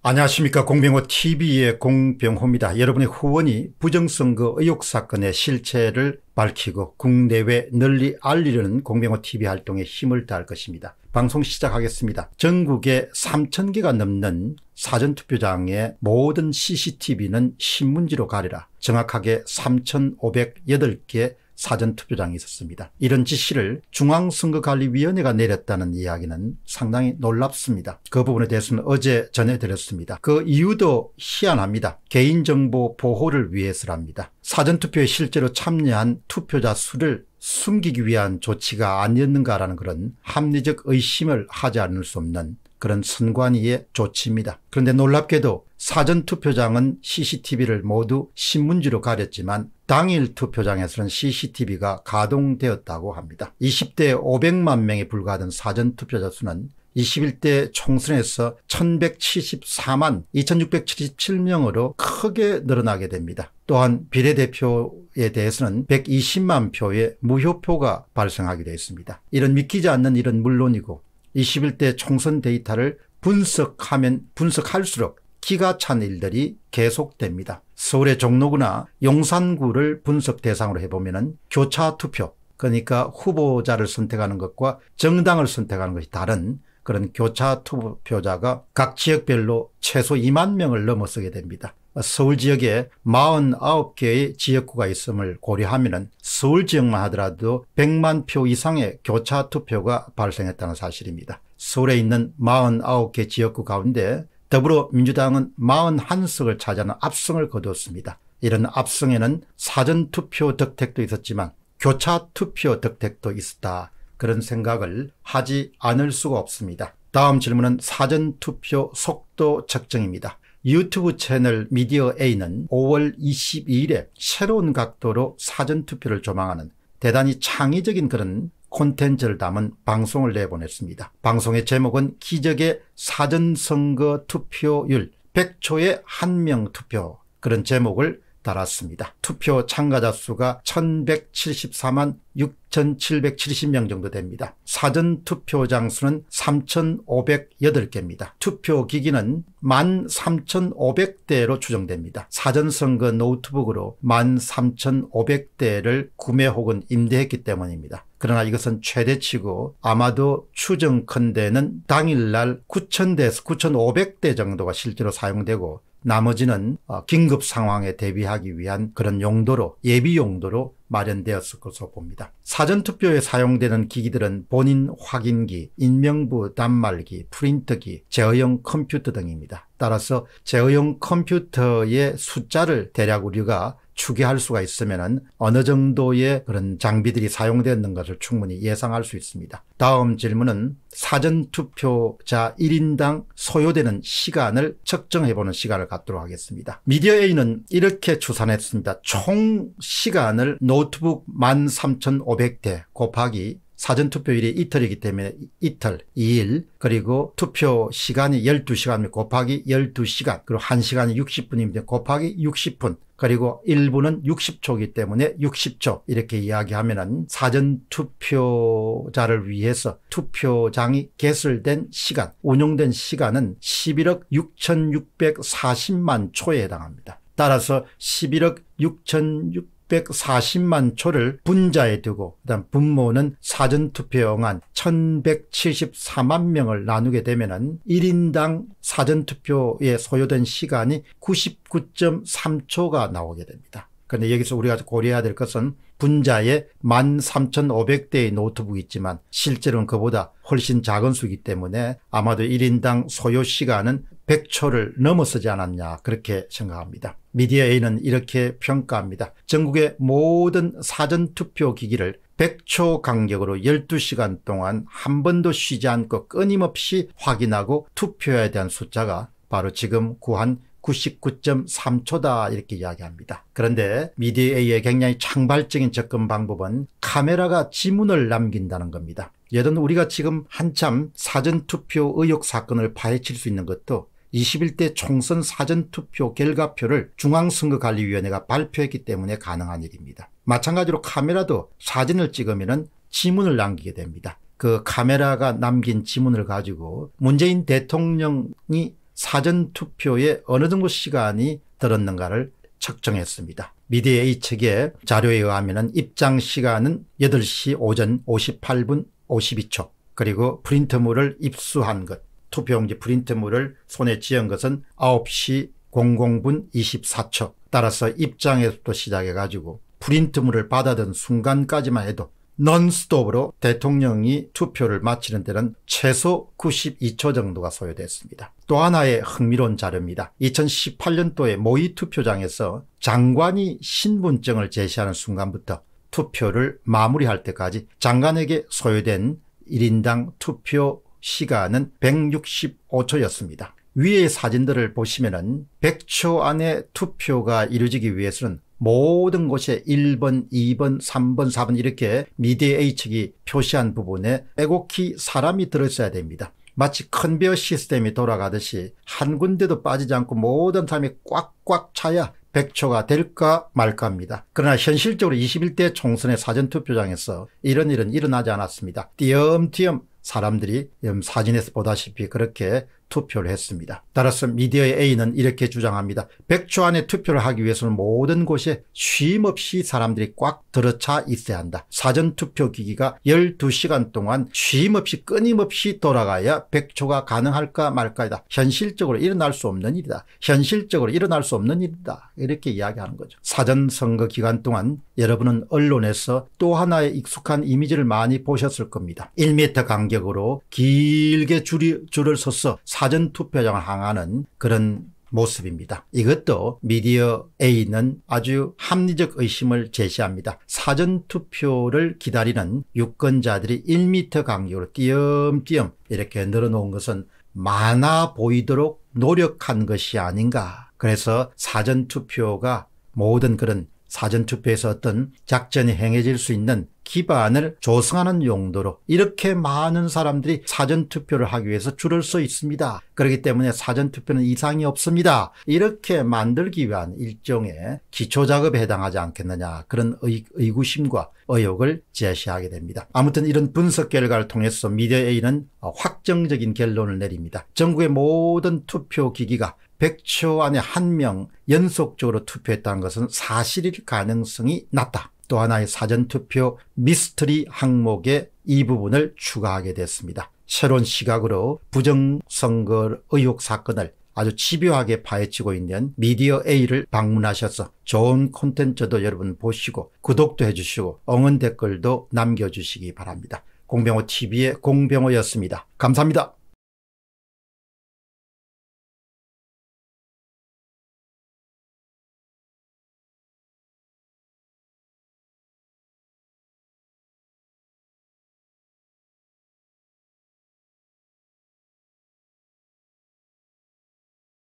안녕하십니까 공병호 tv의 공병호입니다. 여러분의 후원이 부정선거 의혹 사건의 실체를 밝히고 국내외 널리 알리려는 공병호 tv 활동에 힘을 다할 것입니다. 방송 시작하겠습니다. 전국에 3천개가 넘는 사전투표장의 모든 cctv는 신문지로 가리라 정확하게 3,508개 사전투표장이 있었습니다. 이런 지시를 중앙선거관리위원회가 내렸다는 이야기는 상당히 놀랍습니다. 그 부분에 대해서는 어제 전해드렸습니다. 그 이유도 희한합니다. 개인정보 보호를 위해서랍니다. 사전투표에 실제로 참여한 투표자 수를 숨기기 위한 조치가 아니었는가라는 그런 합리적 의심을 하지 않을 수 없는 그런 선관위의 조치입니다. 그런데 놀랍게도 사전투표장은 CCTV를 모두 신문지로 가렸지만 당일 투표장에서는 CCTV가 가동되었다고 합니다. 20대 500만 명에 불과하던 사전투표자 수는 21대 총선에서 1174만 2677명으로 크게 늘어나게 됩니다. 또한 비례대표에 대해서는 120만 표의 무효표가 발생하게 되어 습니다 이런 믿기지 않는 일은 물론이고 21대 총선 데이터를 분석하면 분석할수록 기가 찬 일들이 계속됩니다. 서울의 종로구나 용산구를 분석 대상으로 해보면 교차 투표 그러니까 후보자를 선택하는 것과 정당을 선택하는 것이 다른 그런 교차 투표자가 각 지역별로 최소 2만 명을 넘어서게 됩니다. 서울 지역에 49개의 지역구가 있음을 고려하면 서울 지역만 하더라도 100만 표 이상의 교차 투표가 발생했다는 사실입니다. 서울에 있는 49개 지역구 가운데 더불어민주당은 41석을 차지하는 압승을 거두었습니다. 이런 압승에는 사전투표 덕택도 있었지만 교차투표 덕택도 있었다. 그런 생각을 하지 않을 수가 없습니다. 다음 질문은 사전투표 속도 측정입니다. 유튜브 채널 미디어 A는 5월 22일에 새로운 각도로 사전투표를 조망하는 대단히 창의적인 그런 콘텐츠를 담은 방송을 내보냈습니다. 방송의 제목은 기적의 사전선거 투표율 100초에 한 명 투표 그런 제목을 달았습니다. 투표 참가자 수가 1174만 6,770명 정도 됩니다. 사전 투표장 수는 3,508개입니다. 투표 기기는 13,500대로 추정됩니다. 사전 선거 노트북으로 13,500대를 구매 혹은 임대했기 때문입니다. 그러나 이것은 최대치고 아마도 추정컨대는 당일날 9,000대에서 9,500대 정도가 실제로 사용되고 나머지는 어, 긴급 상황에 대비하기 위한 그런 용도로 예비 용도로 마련되었을 것으로 봅니다. 사전투표에 사용되는 기기들은 본인 확인기, 인명부 단말기, 프린터기, 제어용 컴퓨터 등입니다. 따라서 제어용 컴퓨터의 숫자를 대략 우리가 추계할 수가 있으면 어느 정도의 그런 장비들이 사용되었는 것을 충분히 예상할 수 있습니다. 다음 질문은 사전투표자 1인당 소요되는 시간을 측정해보는 시간을 갖도록 하겠습니다. 미디어 A는 이렇게 추산했습니다. 총 시간을 노트북 13,500대 곱하기 사전투표일이 이틀이기 때문에 이틀, 2일, 그리고 투표 시간이 12시간 곱하기 12시간, 그리고 1시간이 60분이면 곱하기 60분, 그리고 1부는 60초이기 때문에 60초 이렇게 이야기하면은 사전 투표자를 위해서 투표장이 개설된 시간, 운영된 시간은 11억 6,640만 초에 해당합니다. 따라서 11억 6,600 640만 초를 분자에 두고 그다음 분모는 사전투표용한 1174만 명을 나누게 되면 1인당 사전투표에 소요된 시간이 99.3초가 나오게 됩니다. 그런데 여기서 우리가 고려해야 될 것은 분자에 13,500대의 노트북이 있지만 실제로는 그보다 훨씬 작은 수이기 때문에 아마도 1인당 소요 시간은 100초를 넘어서지 않았냐 그렇게 생각합니다. 미디어 A는 이렇게 평가합니다. 전국의 모든 사전투표 기기를 100초 간격으로 12시간 동안 한 번도 쉬지 않고 끊임없이 확인하고 투표에 대한 숫자가 바로 지금 구한 99.3초다 이렇게 이야기합니다. 그런데 미디에의 굉장히 창발적인 접근 방법은 카메라가 지문을 남긴다는 겁니다. 예를 들면 우리가 지금 한참 사전투표 의혹 사건을 파헤칠 수 있는 것도 21대 총선 사전투표 결과표를 중앙선거관리위원회가 발표했기 때문에 가능한 일입니다. 마찬가지로 카메라도 사진을 찍으면 지문을 남기게 됩니다. 그 카메라가 남긴 지문을 가지고 문재인 대통령이 사전투표에 어느 정도 시간이 들었는가를 측정했습니다. 미디의 이 책의 자료에 의하면 입장 시간은 8시 오전 58분 52초 그리고 프린트물을 입수한 것 투표용지 프린트물을 손에 쥐은 것은 9시 00분 24초 따라서 입장에서부터 시작해가지고 프린트물을 받아든 순간까지만 해도 넌스톱으로 대통령이 투표를 마치는 데는 최소 92초 정도가 소요됐습니다. 또 하나의 흥미로운 자료입니다. 2018년도에 모의 투표장에서 장관이 신분증을 제시하는 순간부터 투표를 마무리할 때까지 장관에게 소요된 1인당 투표 시간은 165초였습니다. 위의 사진들을 보시면 100초 안에 투표가 이루어지기 위해서는 모든 곳에 1번, 2번, 3번, 4번 이렇게 미디에이 측이 표시한 부분에 빼곡히 사람이 들었어야 됩니다. 마치 컨베어 시스템이 돌아가듯이 한 군데도 빠지지 않고 모든 사람이 꽉꽉 차야 100초가 될까 말까입니다. 그러나 현실적으로 21대 총선의 사전투표장에서 이런 일은 일어나지 않았습니다. 띄엄띄엄 사람들이 음, 사진에서 보다시피 그렇게 투표를 했습니다. 따라서 미디어의 A는 이렇게 주장합니다. 100초 안에 투표를 하기 위해서는 모든 곳에 쉼없이 사람들이 꽉 들어차 있어야 한다. 사전투표 기기가 12시간 동안 쉼없이 끊임없이 돌아가야 100초가 가능할까 말까이다. 현실적으로 일어날 수 없는 일이다. 현실적으로 일어날 수 없는 일이다. 이렇게 이야기하는 거죠. 사전선거 기간 동안 여러분은 언론에서 또 하나의 익숙한 이미지를 많이 보셨을 겁니다. 1m 간격으로 길게 줄이, 줄을 서서 사전투표장을 항하는 그런 모습입니다. 이것도 미디어 A는 아주 합리적 의심을 제시합니다. 사전투표를 기다리는 유권자들이 1m 간격으로 띄엄띄엄 이렇게 늘어놓은 것은 많아 보이도록 노력한 것이 아닌가. 그래서 사전투표가 모든 그런 사전투표에서 어떤 작전이 행해질 수 있는 기반을 조성하는 용도로 이렇게 많은 사람들이 사전투표를 하기 위해서 줄을 서 있습니다. 그렇기 때문에 사전투표는 이상이 없습니다. 이렇게 만들기 위한 일종의 기초작업에 해당하지 않겠느냐 그런 의, 구심과 의혹을 제시하게 됩니다. 아무튼 이런 분석 결과를 통해서 미디어 A는 확정적인 결론을 내립니다. 전국의 모든 투표기기가 100초 안에 한 명 연속적으로 투표했다는 것은 사실일 가능성이 낮다. 또 하나의 사전투표 미스터리 항목에 이 부분을 추가하게 됐습니다. 새로운 시각으로 부정선거 의혹 사건을 아주 집요하게 파헤치고 있는 미디어 A를 방문하셔서 좋은 콘텐츠도 여러분 보시고 구독도 해주시고 응원 댓글도 남겨주시기 바랍니다. 공병호 TV의 공병호였습니다. 감사합니다.